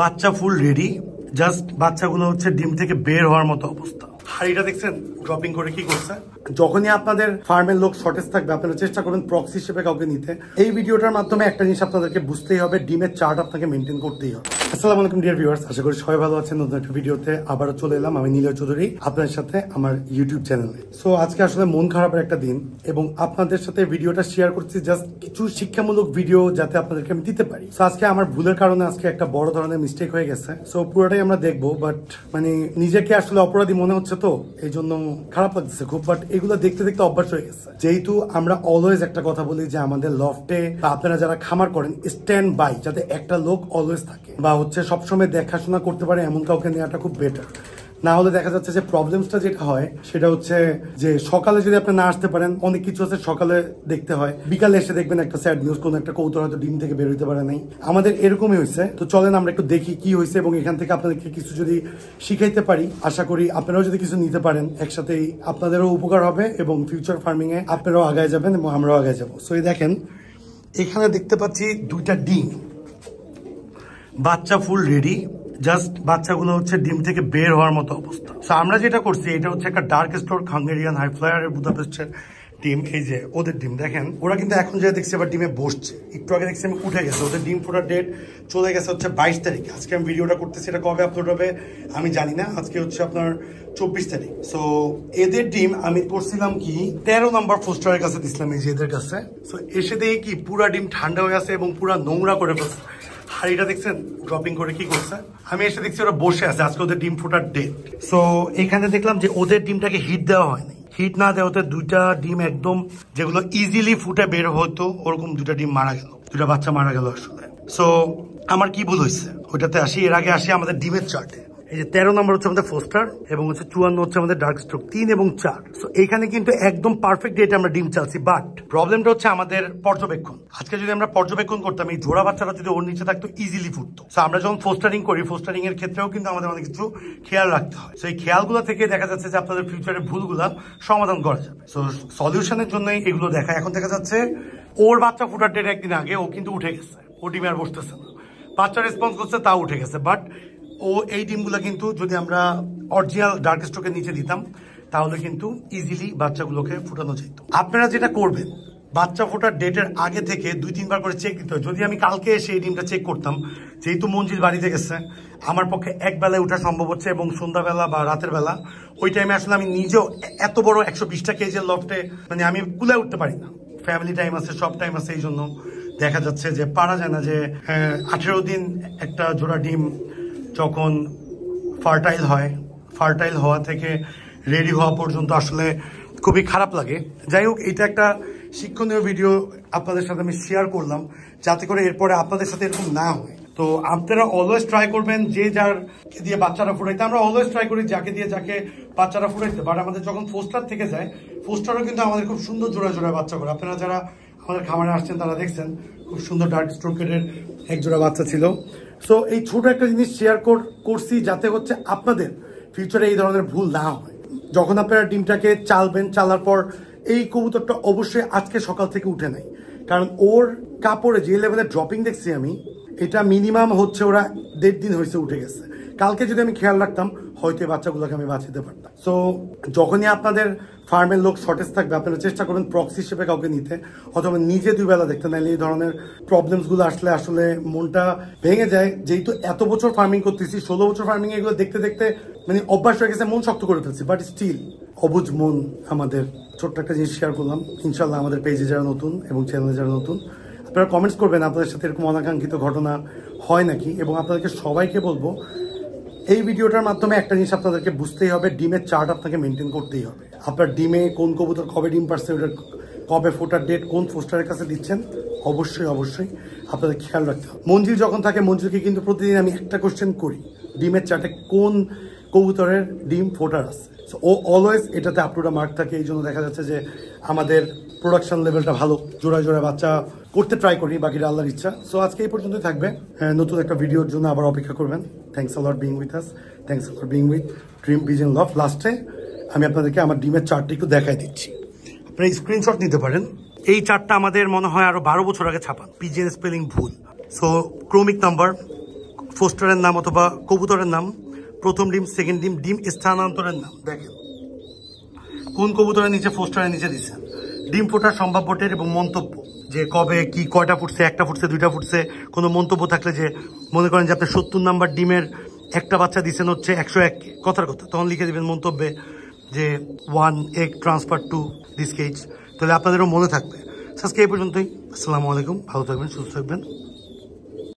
বাচ্চা full ready just বাচ্চাগুলো হচ্ছে ডিম থেকে বের হওয়ার মতো অবস্থা হাড়িটা দেখছেন ড্রপিং করে কি করছে যখনই আপনাদের ফার্মের লোক শর্টেজ থাকবে আপনারা চেষ্টা করবেন প্রক্স হিসেবে কাউকে নিতে এই ভিডিওটার মাধ্যমে একটা জিনিস আপনাদেরকে বুঝতেই হবে ডিমের চার্ট আপনাকে মেনটেন করতেই হবে আসসালাম আলাইকুম ডিয়ার ভিউয়ার্স আশা করি সবাই ভালো আছেন নতুন একটা ভিডিওতে আবারও চলে এলাম আমি নীল চৌধুরী আপনার সাথে আমার ইউটিউব চ্যানেলে সো আজকে আসলে মন খারাপের একটা দিন এবং আপনাদের সাথে ভিডিওটা শেয়ার করছি জাস্ট কিছু শিক্ষামূলক ভিডিও যাতে আপনাদেরকে আমি দিতে পারি সো আজকে আমার ভুলের কারণে আজকে একটা বড় ধরনের মিস্টেক হয়ে গেছে সো পুরোটাই আমরা দেখবো বাট মানে নিজেকে আসলে অপরাধী মনে হচ্ছে তো এই জন্য খারাপ লাগতেছে খুব বাট এগুলো দেখতে দেখতে অভ্যাস হয়ে গেছে যেহেতু আমরা অলওয়েজ একটা কথা বলি যে আমাদের লফটে আপনারা যারা খামার করেন স্ট্যান্ড বাই যাতে একটা লোক অলওয়েজ থাকে বা হচ্ছে সবসময় দেখাশোনা করতে পারে এমন কাউকে নেওয়াটা খুব বেটার না হলে দেখা যাচ্ছে যে প্রবলেমসটা যেটা হয় সেটা হচ্ছে যে সকালে যদি আপনি না আসতে পারেন অনেক কিছু আছে সকালে দেখতে হয় বিকালে এসে দেখবেন একটা স্যাড নিউজ কোন একটা কৌতূহল হয়তো ডিম থেকে বেরোতে পারে নাই আমাদের এরকমই হয়েছে তো চলেন আমরা একটু দেখি কি হয়েছে এবং এখান থেকে আপনাদেরকে কিছু যদি শিখাইতে পারি আশা করি আপনারাও যদি কিছু নিতে পারেন একসাথেই আপনাদেরও উপকার হবে এবং ফিউচার ফার্মিং এ আপনারাও আগায় যাবেন এবং আমরাও আগায় যাবো সো এই দেখেন এখানে দেখতে পাচ্ছি দুইটা ডিম বাচ্চা ফুল রেডি জাস্ট বাচ্চাগুলো হচ্ছে ডিম থেকে বের হওয়ার মতো অবস্থা সো আমরা যেটা করছি এটা হচ্ছে একটা ডার্ক স্টোর হাঙ্গেরিয়ান হাইফ্লায়ারের বুধাপেস্টের ডিম এই যে ওদের ডিম দেখেন ওরা কিন্তু এখন যেটা দেখছি আবার ডিমে বসছে একটু আগে দেখছি আমি উঠে গেছে ওদের ডিম পুরো ডেট চলে গেছে হচ্ছে বাইশ তারিখ আজকে আমি ভিডিওটা করতেছি এটা কবে আপলোড হবে আমি জানি না আজকে হচ্ছে আপনার চব্বিশ তারিখ সো এদের ডিম আমি করছিলাম কি তেরো নম্বর ফোস্টারের কাছে দিচ্ছিলাম এই যে এদের কাছে সো এসে দিয়ে কি পুরা ডিম ঠান্ডা হয়ে গেছে এবং পুরা নোংরা করে ফেলছে হাড়িটা দেখছেন ড্রপিং করে কি করছে আমি এসে দেখছি ওরা বসে আছে আজকে ওদের ডিম ফোটার ডেট সো এখানে দেখলাম যে ওদের ডিমটাকে হিট দেওয়া হয়নি হিট না দেওয়াতে দুইটা ডিম একদম যেগুলো ইজিলি ফুটে বের হতো ওরকম দুটা ডিম মারা গেল দুটা বাচ্চা মারা গেল আসলে সো আমার কি ভুল হয়েছে ওইটাতে আসি এর আগে আসি আমাদের ডিমের চার্টে এই যে তেরো নম্বর হচ্ছে আমাদের ফোস্টার এবং হচ্ছে চুয়ান্ন হচ্ছে আমাদের ডার্ক স্ট্রোক তিন এবং চার সো এখানে কিন্তু একদম পারফেক্ট ডেটে আমরা ডিম চালছি বাট প্রবলেমটা হচ্ছে আমাদের পর্যবেক্ষণ আজকে যদি আমরা পর্যবেক্ষণ করতাম এই জোড়া বাচ্চাটা যদি ওর নিচে থাকতো ইজিলি ফুটতো সো আমরা যখন ফোস্টারিং করি ফোস্টারিং এর ক্ষেত্রেও কিন্তু আমাদের অনেক কিছু খেয়াল রাখতে হয় সেই খেয়ালগুলো থেকে দেখা যাচ্ছে যে আপনাদের ফিউচারের ভুলগুলা সমাধান করা যাবে সো সলিউশনের জন্যই এগুলো দেখা এখন দেখা যাচ্ছে ওর বাচ্চা ফুটার ডেটে একদিন আগে ও কিন্তু উঠে গেছে ও ডিমে আর বসতেছে না বাচ্চা রেসপন্স করছে তাও উঠে গেছে বাট ও এই ডিমগুলো কিন্তু যদি আমরা অরিজিনাল ডার্ক স্টোকের নিচে দিতাম তাহলে কিন্তু ইজিলি বাচ্চাগুলোকে ফুটানো যেত আপনারা যেটা করবেন বাচ্চা ফোটার ডেটের আগে থেকে দুই তিনবার করে চেক দিতে হয় যদি আমি কালকে এসে এই ডিমটা চেক করতাম যেহেতু মঞ্জিল বাড়িতে গেছে আমার পক্ষে একবেলায় ওঠা সম্ভব হচ্ছে এবং সন্ধ্যাবেলা বা রাতের বেলা ওই টাইমে আসলে আমি নিজেও এত বড় একশো বিশটা কেজির লফটে মানে আমি কুলে উঠতে পারি না ফ্যামিলি টাইম আছে সব টাইম আছে এই জন্য দেখা যাচ্ছে যে পারা যায় না যে হ্যাঁ, আঠেরো দিন একটা জোড়া ডিম যখন ফার্টাইল হয় ফার্টাইল হওয়া থেকে রেডি হওয়া পর্যন্ত আসলে খুবই খারাপ লাগে যাই হোক এটা একটা শিক্ষণীয় ভিডিও আপনাদের সাথে আমি শেয়ার করলাম যাতে করে এরপরে আপনাদের সাথে এরকম না হয় তো আপনারা অলওয়েজ ট্রাই করবেন যে যার দিয়ে বাচ্চারা ফুটাইতে আমরা অলওয়েজ ট্রাই করি যাকে দিয়ে যাকে বাচ্চারা ফুটাইতে বাট আমাদের যখন ফোস্টার থেকে যায় ফোস্টারও কিন্তু আমাদের খুব সুন্দর জোড়া জোড়া বাচ্চা করে আপনারা যারা আমাদের খামারে আসছেন তারা দেখছেন খুব সুন্দর ডার্ক স্ট্রোকেটের একজোড়া বাচ্চা ছিল সো এই ছোট একটা জিনিস শেয়ার করছি যাতে হচ্ছে আপনাদের ফিউচারে এই ধরনের ভুল না হয় যখন আপনারা ডিমটাকে চালবেন চালার পর এই কবুতরটা অবশ্যই আজকে সকাল থেকে উঠে নেয় কারণ ওর কাপড়ে যে লেভেলের ড্রপিং দেখছি আমি এটা মিনিমাম হচ্ছে ওরা দেড় দিন হয়েছে উঠে গেছে কালকে যদি আমি খেয়াল রাখতাম হয়তো এই বাচ্চাগুলোকে আমি বাঁচাতে পারতাম সো যখনই আপনাদের ফার্মের লোক শর্টেজ থাকবে আপনারা চেষ্টা করবেন প্রক্সি হিসেবে কাউকে নিতে অথবা নিজে দুবেলা দেখতে নাইলে এই ধরনের প্রবলেমসগুলো আসলে আসলে মনটা ভেঙে যায় যেহেতু এত বছর ফার্মিং করতেছি ষোলো বছর ফার্মিং এগুলো দেখতে দেখতে মানে অভ্যাস হয়ে গেছে মন শক্ত করে ফেলছি বাট স্টিল অবুজ মন আমাদের ছোট্ট একটা জিনিস শেয়ার করলাম ইনশাল্লাহ আমাদের পেজে যারা নতুন এবং চ্যানেলে যারা নতুন আপনারা কমেন্টস করবেন আপনাদের সাথে এরকম অনাকাঙ্ক্ষিত ঘটনা হয় নাকি এবং আপনাদেরকে সবাইকে বলবো এই ভিডিওটার মাধ্যমে একটা জিনিস আপনাদেরকে বুঝতেই হবে ডিমের চার্ট আপনাকে মেনটেন করতেই হবে আপনার ডিমে কোন কবুতর কবে ডিম পারছে ওটার কবে ফোটার ডেট কোন ফোস্টারের কাছে দিচ্ছেন অবশ্যই অবশ্যই আপনাদের খেয়াল রাখতে হবে মঞ্জিল যখন থাকে মঞ্জিলকে কিন্তু প্রতিদিন আমি একটা কোশ্চেন করি ডিমের চার্টে কোন কবুতরের ডিম ফোটার আছে ও অলওয়েজ এটাতে আপ টু দা মার্ক থাকে এই জন্য দেখা যাচ্ছে যে আমাদের প্রোডাকশন লেভেলটা ভালো জোড়া জোড়া বাচ্চা করতে ট্রাই করি বাকিটা আল্লাহর ইচ্ছা সো আজকে এই পর্যন্তই থাকবে নতুন একটা ভিডিওর জন্য আবার অপেক্ষা করবেন thanks a lot being with us thanks for being with dream in love লাস্টে আমি আপনাদেরকে আমার ডিমের চার্টটি একটু দেখাই দিচ্ছি আপনারা স্ক্রিনশট নিতে পারেন এই চারটা আমাদের মনে হয় আরও বারো বছর আগে ছাপান পিজিএন স্পেলিং ভুল সো ক্রমিক নাম্বার ফোস্টারের নাম অথবা কবুতরের নাম প্রথম ডিম সেকেন্ড ডিম ডিম স্থানান্তরের নাম দেখেন কোন কবুতরের নিচে পোস্টারের নিচে দিচ্ছেন ডিম ফোটার সম্ভাব্য টের এবং মন্তব্য যে কবে কি কয়টা ফুটছে একটা ফুটছে দুইটা ফুটছে কোনো মন্তব্য থাকলে যে মনে করেন যে আপনি সত্তর নাম্বার ডিমের একটা বাচ্চা দিচ্ছেন হচ্ছে একশো এক কথার কথা তখন লিখে দেবেন মন্তব্যে যে one egg transfer to this cage তাহলে আপনাদেরও মনে থাকবে আজকে এই পর্যন্তই আসসালামু আলাইকুম ভালো থাকবেন সুস্থ থাকবেন